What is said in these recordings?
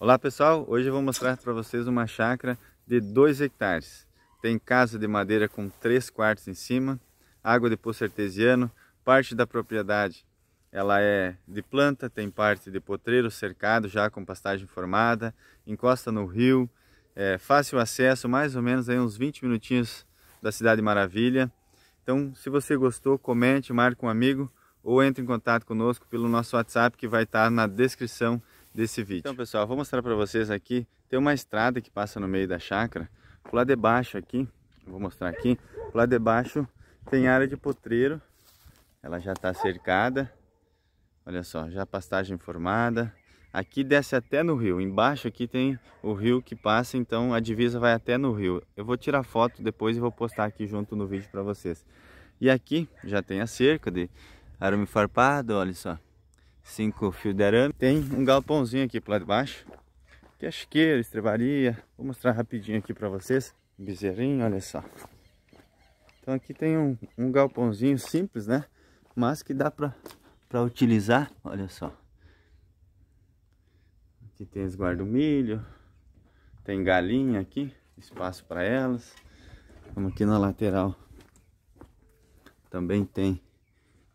Olá pessoal, hoje eu vou mostrar para vocês uma chácara de 2 hectares. Tem casa de madeira com 3 quartos em cima, água de poço artesiano, parte da propriedade ela é de planta, tem parte de potreiro cercado já com pastagem formada, encosta no rio, é fácil acesso, mais ou menos aí uns 20 minutinhos da Cidade Maravilha. Então, se você gostou, comente, marque um amigo ou entre em contato conosco pelo nosso WhatsApp que vai estar na descrição desse vídeo. Então pessoal, vou mostrar para vocês aqui, tem uma estrada que passa no meio da chácara, pro lado de baixo aqui, vou mostrar aqui, pro lado de baixo tem área de potreiro, ela já está cercada, olha só, já pastagem formada, aqui desce até no rio, embaixo aqui tem o rio que passa, então a divisa vai até no rio. Eu vou tirar foto depois e vou postar aqui junto no vídeo para vocês. E aqui já tem a cerca de arame farpado, olha só cinco fios de arame. Tem um galpãozinho aqui pro lado de baixo. Que é chiqueira, estrevaria. Vou mostrar rapidinho aqui para vocês. Bezerrinho, olha só. Então aqui tem um, um galpãozinho simples, né? Mas que dá para para utilizar, olha só. Aqui tem esguardo milho, tem galinha aqui, espaço para elas. Vamos aqui na lateral. Também tem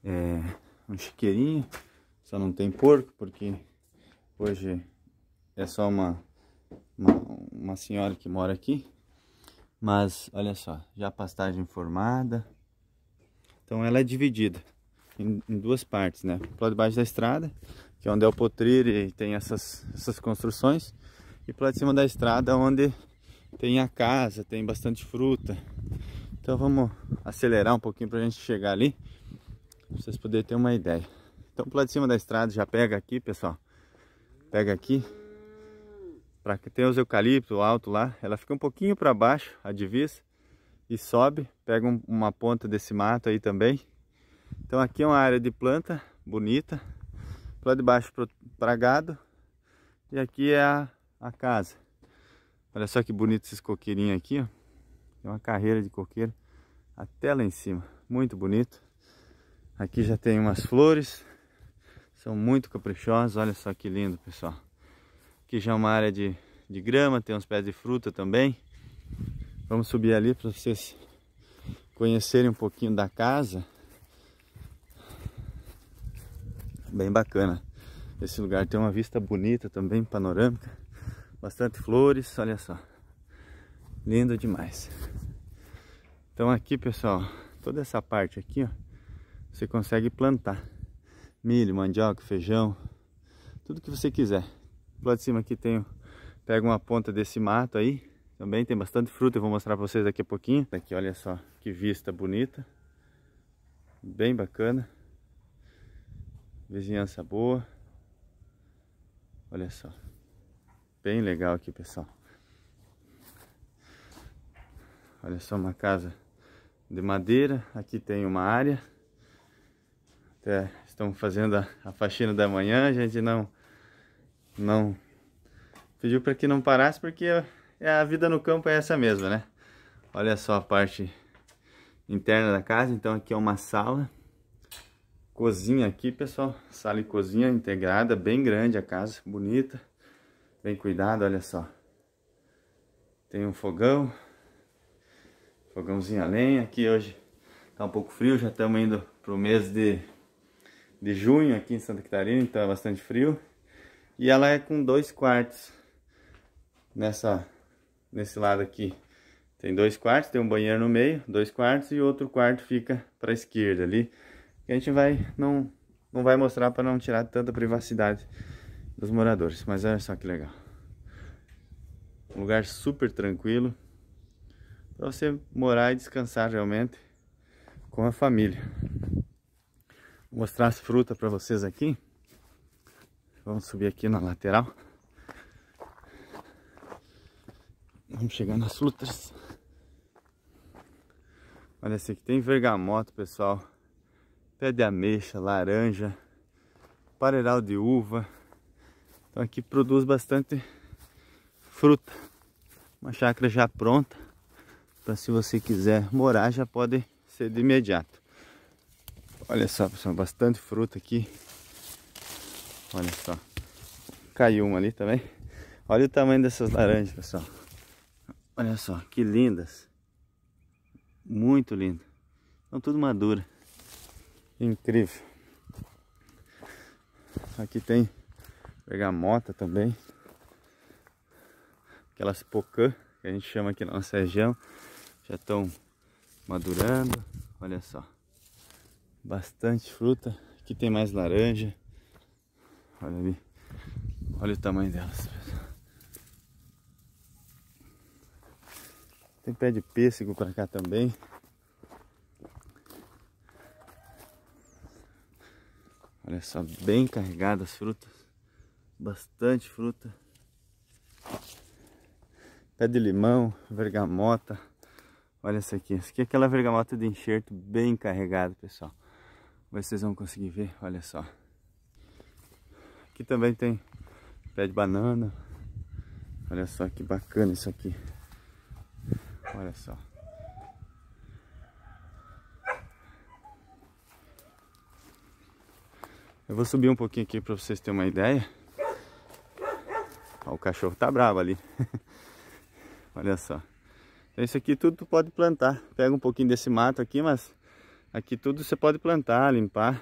é, um chiqueirinho. Só não tem porco porque hoje é só uma, uma, uma senhora que mora aqui. Mas olha só, já a pastagem formada. Então ela é dividida em, em duas partes, né? Para debaixo da estrada, que é onde é o potrilho e tem essas, essas construções. E para cima da estrada, onde tem a casa, tem bastante fruta. Então vamos acelerar um pouquinho para a gente chegar ali, para vocês poderem ter uma ideia. Então pro lado de cima da estrada já pega aqui, pessoal. Pega aqui. Pra que tem os eucaliptos alto lá. Ela fica um pouquinho para baixo, a divisa. E sobe, pega um, uma ponta desse mato aí também. Então aqui é uma área de planta bonita. Pro lado de baixo para gado. E aqui é a, a casa. Olha só que bonito esses coqueirinhos aqui, ó. Tem uma carreira de coqueiro até lá em cima. Muito bonito. Aqui já tem umas flores. São muito caprichosos, olha só que lindo, pessoal. Aqui já é uma área de, de grama, tem uns pés de fruta também. Vamos subir ali para vocês conhecerem um pouquinho da casa. Bem bacana. Esse lugar tem uma vista bonita também, panorâmica. Bastante flores, olha só. Lindo demais. Então aqui, pessoal, toda essa parte aqui, ó, você consegue plantar milho, mandioca, feijão, tudo que você quiser. lá de cima aqui tem pega uma ponta desse mato aí, também tem bastante fruta, eu vou mostrar pra vocês daqui a pouquinho. Tá aqui, olha só, que vista bonita, bem bacana, vizinhança boa, olha só, bem legal aqui pessoal. Olha só uma casa de madeira, aqui tem uma área, até estamos fazendo a, a faxina da manhã, a gente não, não pediu para que não parasse, porque a, é a vida no campo é essa mesma, né? Olha só a parte interna da casa, então aqui é uma sala, cozinha aqui, pessoal, sala e cozinha integrada, bem grande a casa, bonita, bem cuidada, olha só. Tem um fogão, fogãozinho a lenha, aqui hoje tá um pouco frio, já estamos indo pro mês de de junho aqui em Santa Catarina, então é bastante frio. E ela é com dois quartos nessa, nesse lado aqui. Tem dois quartos, tem um banheiro no meio, dois quartos e outro quarto fica para a esquerda ali. Que a gente vai não não vai mostrar para não tirar tanta privacidade dos moradores. Mas olha só que legal. Um lugar super tranquilo para você morar e descansar realmente com a família. Vou mostrar as frutas para vocês aqui. Vamos subir aqui na lateral. Vamos chegar nas frutas. Olha esse aqui tem vergamota, pessoal. Pé de ameixa, laranja, pareiral de uva. Então aqui produz bastante fruta. Uma chácara já pronta. Para se você quiser morar, já pode ser de imediato. Olha só, pessoal, bastante fruta aqui. Olha só. Caiu uma ali também. Olha o tamanho dessas laranjas, pessoal. Olha só, que lindas. Muito lindas. Estão tudo madura. Incrível. Aqui tem bergamota também. Aquelas pocã que a gente chama aqui na nossa região. Já estão madurando. Olha só bastante fruta. Aqui tem mais laranja. Olha ali. Olha o tamanho delas. Tem pé de pêssego para cá também. Olha só, bem carregadas as frutas. Bastante fruta. Pé de limão, vergamota. Olha essa aqui. Essa aqui é aquela vergamota de enxerto bem carregada, pessoal vocês vão conseguir ver, olha só. Aqui também tem pé de banana. Olha só que bacana isso aqui. Olha só. Eu vou subir um pouquinho aqui para vocês terem uma ideia. Ó, o cachorro tá bravo ali. Olha só. Então isso aqui tudo tu pode plantar. Pega um pouquinho desse mato aqui, mas Aqui tudo você pode plantar, limpar.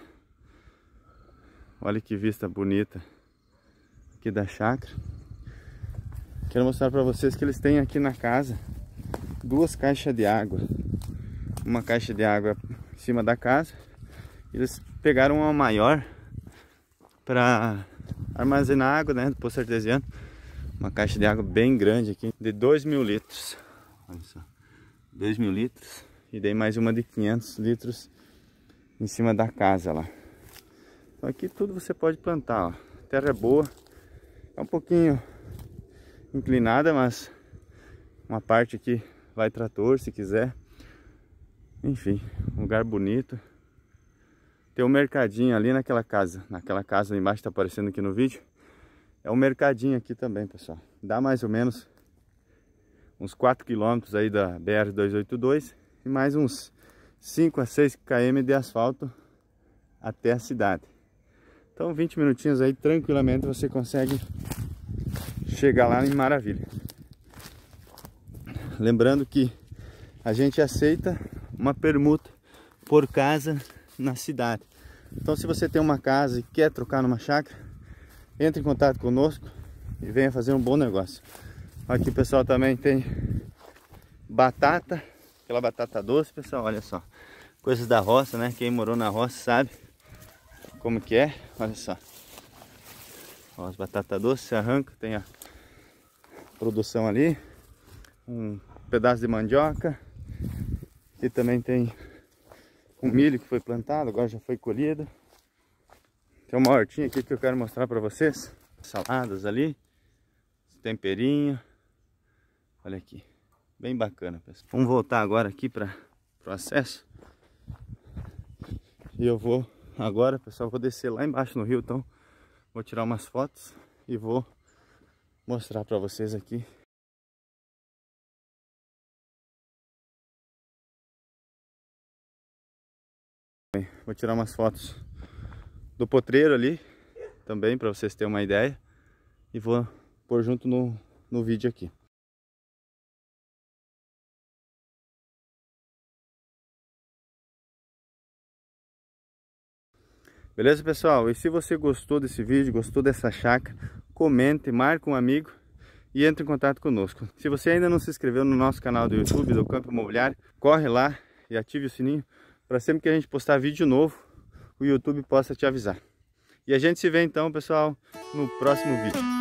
Olha que vista bonita aqui da chácara. Quero mostrar para vocês que eles têm aqui na casa duas caixas de água. Uma caixa de água em cima da casa. Eles pegaram uma maior para armazenar água, né, do poço artesiano. Uma caixa de água bem grande aqui, de 2 mil litros. Olha só, 2 mil litros. E dei mais uma de 500 litros em cima da casa lá. Então aqui tudo você pode plantar, ó. A terra é boa. É um pouquinho inclinada, mas uma parte aqui vai trator se quiser. Enfim, um lugar bonito. Tem um mercadinho ali naquela casa. Naquela casa ali embaixo, tá aparecendo aqui no vídeo. É um mercadinho aqui também, pessoal. Dá mais ou menos uns 4 quilômetros aí da BR-282 e mais uns 5 a 6 km de asfalto até a cidade. Então 20 minutinhos aí tranquilamente você consegue chegar lá em maravilha. Lembrando que a gente aceita uma permuta por casa na cidade. Então se você tem uma casa e quer trocar numa chácara, entre em contato conosco e venha fazer um bom negócio. Aqui pessoal também tem batata, aquela batata doce, pessoal, olha só. Coisas da roça, né? Quem morou na roça sabe como que é. Olha só. Ó, as batatas doces, arranca, tem a produção ali. Um pedaço de mandioca. e também tem o um milho que foi plantado, agora já foi colhido. Tem uma hortinha aqui que eu quero mostrar para vocês. Saladas ali, temperinho. Olha aqui. Bem bacana, pessoal. Vamos voltar agora aqui para o acesso. E eu vou agora, pessoal, vou descer lá embaixo no rio, então vou tirar umas fotos e vou mostrar para vocês aqui Vou tirar umas fotos do potreiro ali também para vocês terem uma ideia e vou pôr junto no, no vídeo aqui. Beleza, pessoal? E se você gostou desse vídeo, gostou dessa chácara, comente, marque um amigo e entre em contato conosco. Se você ainda não se inscreveu no nosso canal do YouTube do Campo Imobiliário, corre lá e ative o sininho para sempre que a gente postar vídeo novo, o YouTube possa te avisar. E a gente se vê então, pessoal, no próximo vídeo.